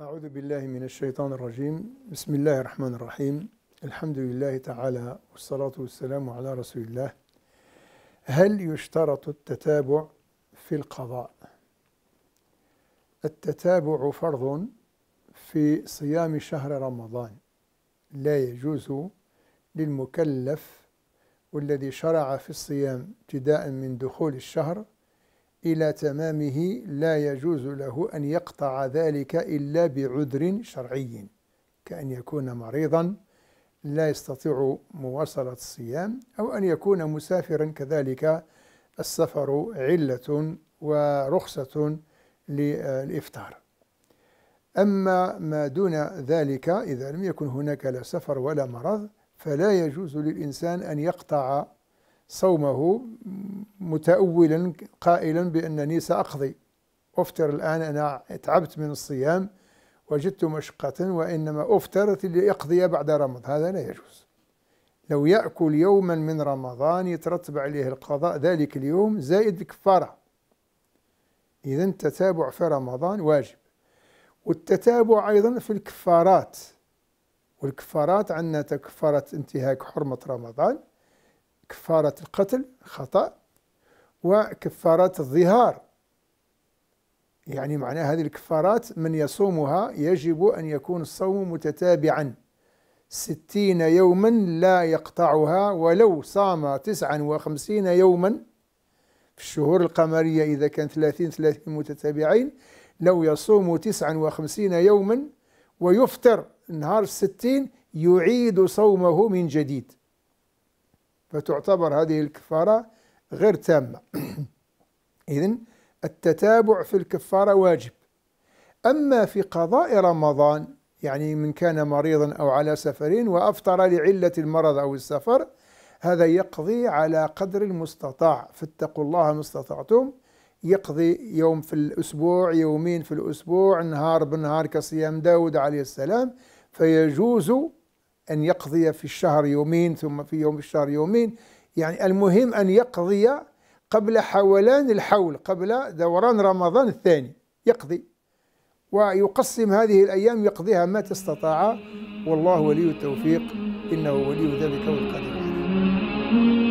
أعوذ بالله من الشيطان الرجيم بسم الله الرحمن الرحيم الحمد لله تعالى والصلاة والسلام على رسول الله هل يشترط التتابع في القضاء؟ التتابع فرض في صيام شهر رمضان لا يجوز للمكلف والذي شرع في الصيام ابتداء من دخول الشهر إلى تمامه لا يجوز له أن يقطع ذلك إلا بعذر شرعي كأن يكون مريضا لا يستطيع مواصلة الصيام أو أن يكون مسافرا كذلك السفر علة ورخصة للإفطار أما ما دون ذلك إذا لم يكن هناك لا سفر ولا مرض فلا يجوز للإنسان أن يقطع صومه متأولا قائلا بأنني سأقضي أفطر الآن أنا تعبت من الصيام وجدت مشقة وإنما أفطرت لأقضي بعد رمضان هذا لا يجوز لو يأكل يوما من رمضان يترتب عليه القضاء ذلك اليوم زائد الكفارة إذا التتابع في رمضان واجب والتتابع أيضا في الكفارات والكفارات عندنا كفارة انتهاك حرمة رمضان كفارة القتل خطأ وكفارة الظهار يعني معنى هذه الكفارات من يصومها يجب أن يكون الصوم متتابعا ستين يوما لا يقطعها ولو صام تسعا وخمسين يوما في الشهور القمرية إذا كان ثلاثين ثلاثين متتابعين لو يصوم تسعا وخمسين يوما ويفطر نهار الستين يعيد صومه من جديد فتعتبر هذه الكفارة غير تامة إذن التتابع في الكفارة واجب أما في قضاء رمضان يعني من كان مريضا أو على سفر وأفطر لعلة المرض أو السفر هذا يقضي على قدر المستطاع فاتقوا الله ما استطعتم يقضي يوم في الأسبوع يومين في الأسبوع نهار بنهار كصيام داود عليه السلام فيجوز أن يقضي في الشهر يومين ثم في يوم الشهر يومين يعني المهم أن يقضي قبل حولان الحول قبل دوران رمضان الثاني يقضي ويقسم هذه الأيام يقضيها ما استطاع والله ولي التوفيق إنه ولي ذلك والقدر عليه